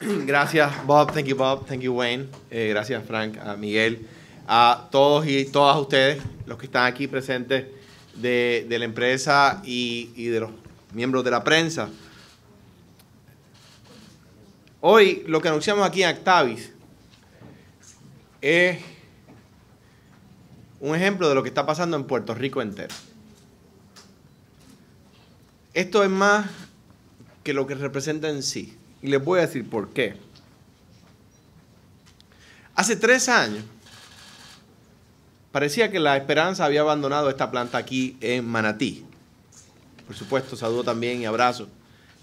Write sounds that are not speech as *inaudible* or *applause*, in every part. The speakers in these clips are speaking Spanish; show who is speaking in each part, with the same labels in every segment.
Speaker 1: *clears throat* Gracias, Bob. Thank you, Bob. Thank you, Wayne. Eh, gracias, Frank, a Miguel, a todos y todas ustedes, los que están aquí presentes de, la empresa y, y de los miembros de la prensa. Hoy lo que anunciamos aquí en Actavis es un ejemplo de lo que está pasando en Puerto Rico entero. Esto es más que lo que representa en sí. Y les voy a decir por qué. Hace tres años parecía que la esperanza había abandonado esta planta aquí en Manatí. Por supuesto, saludo también y abrazo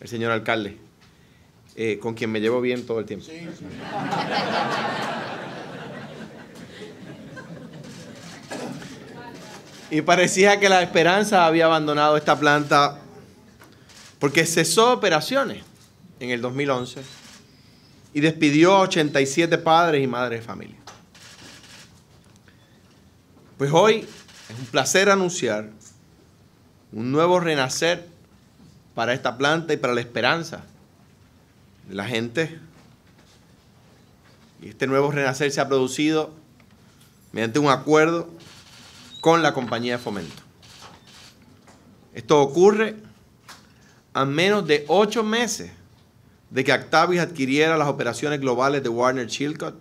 Speaker 1: al señor alcalde, eh, con quien me llevo bien todo el tiempo. Y parecía que la esperanza había abandonado esta planta porque cesó operaciones en el 2011 y despidió a 87 padres y madres de familia. Pues hoy es un placer anunciar un nuevo renacer para esta planta y para la esperanza de la gente. Y este nuevo renacer se ha producido mediante un acuerdo con la compañía de fomento. Esto ocurre a menos de ocho meses de que Actavis adquiriera las operaciones globales de Warner chilcot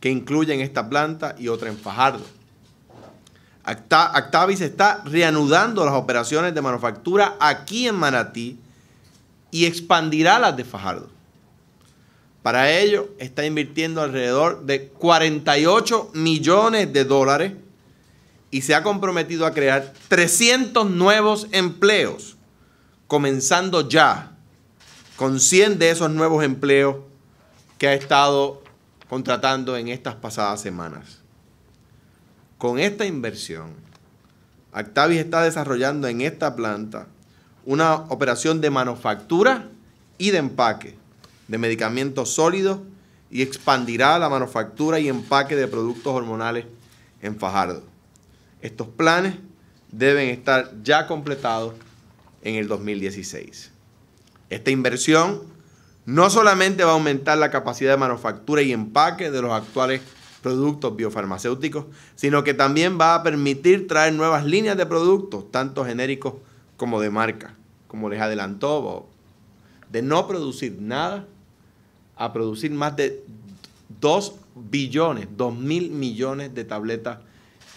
Speaker 1: que incluyen esta planta y otra en Fajardo. Actavis está reanudando las operaciones de manufactura aquí en Manatí y expandirá las de Fajardo. Para ello está invirtiendo alrededor de 48 millones de dólares y se ha comprometido a crear 300 nuevos empleos, comenzando ya con 100 de esos nuevos empleos que ha estado contratando en estas pasadas semanas. Con esta inversión, Actavis está desarrollando en esta planta una operación de manufactura y de empaque de medicamentos sólidos y expandirá la manufactura y empaque de productos hormonales en Fajardo. Estos planes deben estar ya completados en el 2016. Esta inversión no solamente va a aumentar la capacidad de manufactura y empaque de los actuales productos biofarmacéuticos, sino que también va a permitir traer nuevas líneas de productos, tanto genéricos como de marca, como les adelantó Bob, de no producir nada a producir más de 2 billones, 2 mil millones de tabletas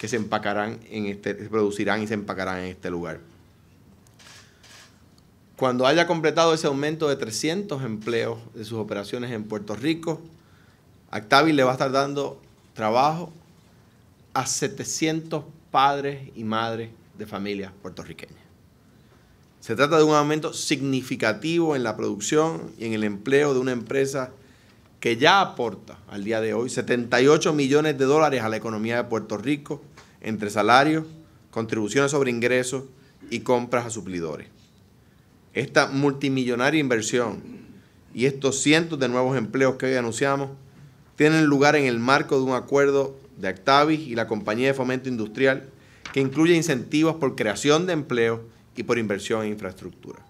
Speaker 1: que se empacarán en este, se producirán y se empacarán en este lugar. Cuando haya completado ese aumento de 300 empleos de sus operaciones en Puerto Rico, Actavi le va a estar dando trabajo a 700 padres y madres de familias puertorriqueñas. Se trata de un aumento significativo en la producción y en el empleo de una empresa que ya aporta al día de hoy 78 millones de dólares a la economía de Puerto Rico entre salarios, contribuciones sobre ingresos y compras a suplidores esta multimillonaria inversión y estos cientos de nuevos empleos que hoy anunciamos tienen lugar en el marco de un acuerdo de Actavis y la Compañía de Fomento Industrial que incluye incentivos por creación de empleo y por inversión en infraestructura.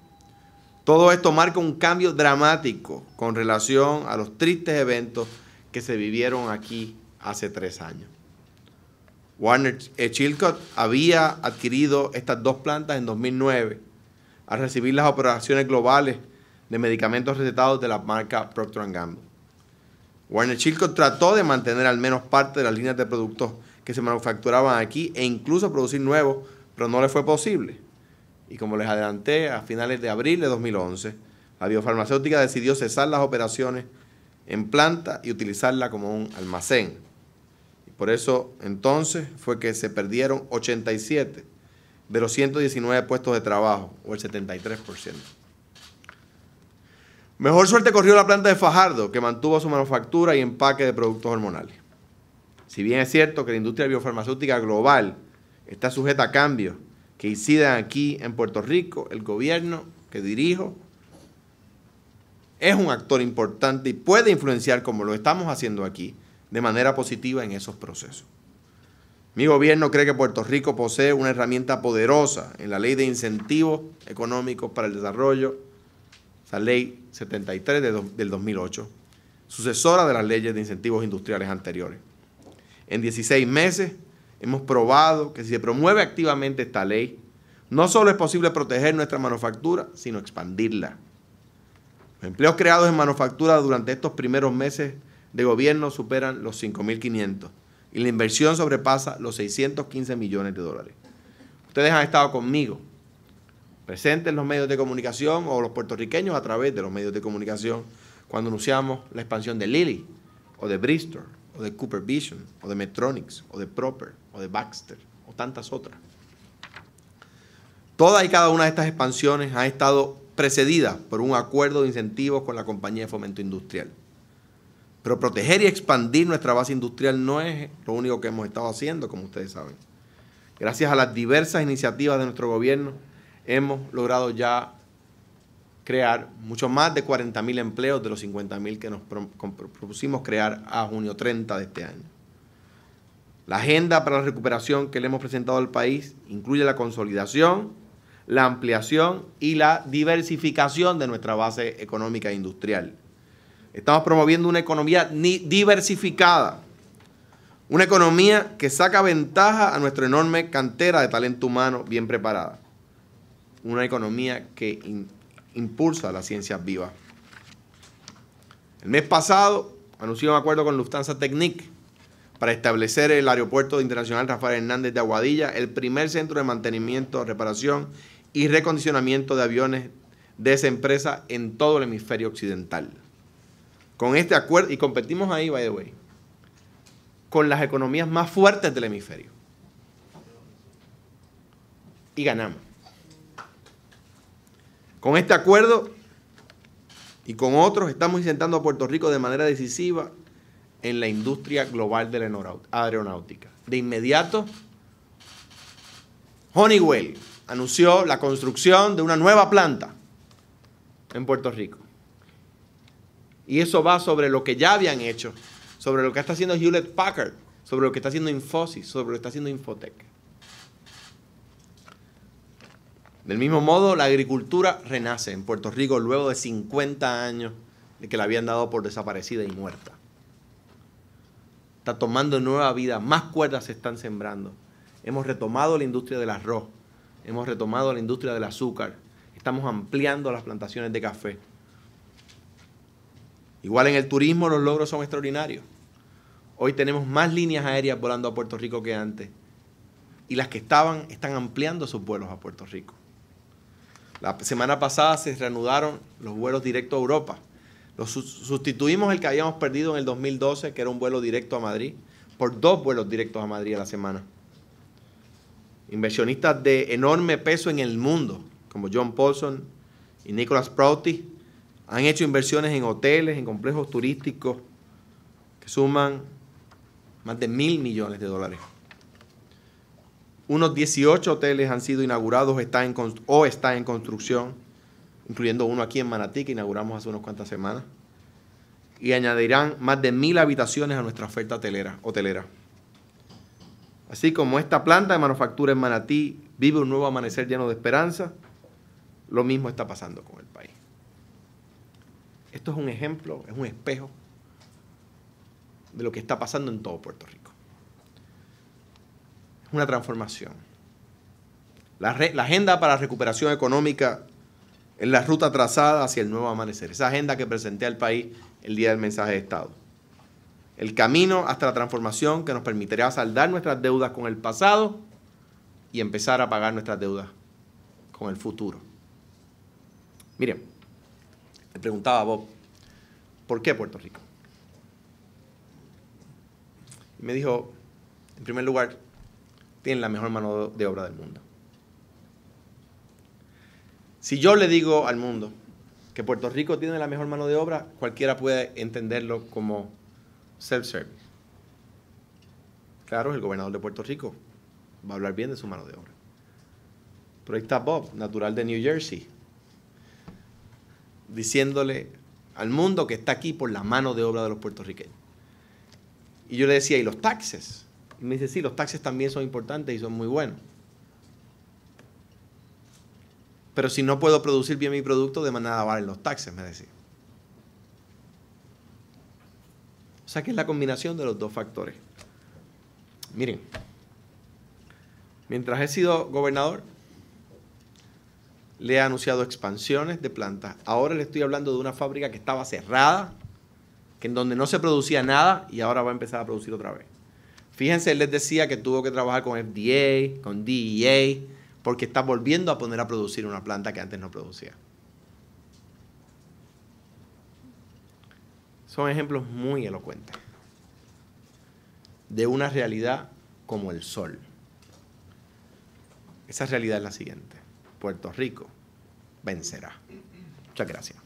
Speaker 1: Todo esto marca un cambio dramático con relación a los tristes eventos que se vivieron aquí hace tres años. Warner eh, Chilcott había adquirido estas dos plantas en 2009 a recibir las operaciones globales de medicamentos recetados de la marca Procter Gamble. Warner Chilcot trató de mantener al menos parte de las líneas de productos que se manufacturaban aquí e incluso producir nuevos, pero no le fue posible. Y como les adelanté, a finales de abril de 2011, la biofarmacéutica decidió cesar las operaciones en planta y utilizarla como un almacén. Y por eso entonces fue que se perdieron 87 de los 119 puestos de trabajo, o el 73%. Mejor suerte corrió la planta de Fajardo, que mantuvo su manufactura y empaque de productos hormonales. Si bien es cierto que la industria biofarmacéutica global está sujeta a cambios que incidan aquí en Puerto Rico, el gobierno que dirijo es un actor importante y puede influenciar, como lo estamos haciendo aquí, de manera positiva en esos procesos. Mi gobierno cree que Puerto Rico posee una herramienta poderosa en la ley de incentivos económicos para el desarrollo, la ley 73 del 2008, sucesora de las leyes de incentivos industriales anteriores. En 16 meses hemos probado que si se promueve activamente esta ley, no solo es posible proteger nuestra manufactura, sino expandirla. Los empleos creados en manufactura durante estos primeros meses de gobierno superan los 5.500 y la inversión sobrepasa los 615 millones de dólares. Ustedes han estado conmigo, presentes en los medios de comunicación o los puertorriqueños a través de los medios de comunicación cuando anunciamos la expansión de Lilly o de Bristol o de Cooper Vision o de Metronics o de Proper o de Baxter o tantas otras. Toda y cada una de estas expansiones ha estado precedida por un acuerdo de incentivos con la compañía de fomento industrial. Pero proteger y expandir nuestra base industrial no es lo único que hemos estado haciendo, como ustedes saben. Gracias a las diversas iniciativas de nuestro gobierno, hemos logrado ya crear mucho más de 40.000 empleos de los 50.000 que nos propusimos crear a junio 30 de este año. La agenda para la recuperación que le hemos presentado al país incluye la consolidación, la ampliación y la diversificación de nuestra base económica e industrial Estamos promoviendo una economía diversificada, una economía que saca ventaja a nuestra enorme cantera de talento humano bien preparada, una economía que impulsa las ciencias vivas. El mes pasado anunció un acuerdo con Lufthansa Technic para establecer el aeropuerto internacional Rafael Hernández de Aguadilla, el primer centro de mantenimiento, reparación y recondicionamiento de aviones de esa empresa en todo el hemisferio occidental. Con este acuerdo, y competimos ahí, by the way, con las economías más fuertes del hemisferio. Y ganamos. Con este acuerdo y con otros estamos incentivando a Puerto Rico de manera decisiva en la industria global de la aeronáutica. De inmediato, Honeywell anunció la construcción de una nueva planta en Puerto Rico. Y eso va sobre lo que ya habían hecho, sobre lo que está haciendo Hewlett Packard, sobre lo que está haciendo Infosys, sobre lo que está haciendo Infotech. Del mismo modo, la agricultura renace en Puerto Rico luego de 50 años de que la habían dado por desaparecida y muerta. Está tomando nueva vida, más cuerdas se están sembrando. Hemos retomado la industria del arroz, hemos retomado la industria del azúcar, estamos ampliando las plantaciones de café Igual en el turismo los logros son extraordinarios. Hoy tenemos más líneas aéreas volando a Puerto Rico que antes. Y las que estaban están ampliando sus vuelos a Puerto Rico. La semana pasada se reanudaron los vuelos directos a Europa. Los sustituimos el que habíamos perdido en el 2012, que era un vuelo directo a Madrid, por dos vuelos directos a Madrid a la semana. Inversionistas de enorme peso en el mundo, como John Paulson y Nicholas Prouty, han hecho inversiones en hoteles, en complejos turísticos, que suman más de mil millones de dólares. Unos 18 hoteles han sido inaugurados en, o están en construcción, incluyendo uno aquí en Manatí que inauguramos hace unas cuantas semanas. Y añadirán más de mil habitaciones a nuestra oferta hotelera. hotelera. Así como esta planta de manufactura en Manatí vive un nuevo amanecer lleno de esperanza, lo mismo está pasando con el país. Esto es un ejemplo, es un espejo de lo que está pasando en todo Puerto Rico. Es una transformación. La, agenda para la recuperación económica es la ruta trazada hacia el nuevo amanecer. Esa agenda que presenté al país el día del mensaje de Estado. El camino hasta la transformación que nos permitirá saldar nuestras deudas con el pasado y empezar a pagar nuestras deudas con el futuro. Miren, le preguntaba a Bob, ¿por qué Puerto Rico? Y me dijo, en primer lugar, tiene la mejor mano de obra del mundo. Si yo le digo al mundo que Puerto Rico tiene la mejor mano de obra, cualquiera puede entenderlo como self-service. Claro, el gobernador de Puerto Rico va a hablar bien de su mano de obra. Pero ahí está Bob, natural de New Jersey, diciéndole al mundo que está aquí por la mano de obra de los puertorriqueños. Y yo le decía, ¿y los taxes? Y me dice, sí, los taxes también son importantes y son muy buenos. Pero si no puedo producir bien mi producto, de manera valen los taxes, me decía. O sea que es la combinación de los dos factores. Miren, mientras he sido gobernador, le ha anunciado expansiones de plantas. Ahora le estoy hablando de una fábrica que estaba cerrada, que en donde no se producía nada y ahora va a empezar a producir otra vez. Fíjense, les decía que tuvo que trabajar con FDA, con DEA, porque está volviendo a poner a producir una planta que antes no producía. Son ejemplos muy elocuentes de una realidad como el sol. Esa realidad es la siguiente. Puerto Rico vencerá. Muchas gracias.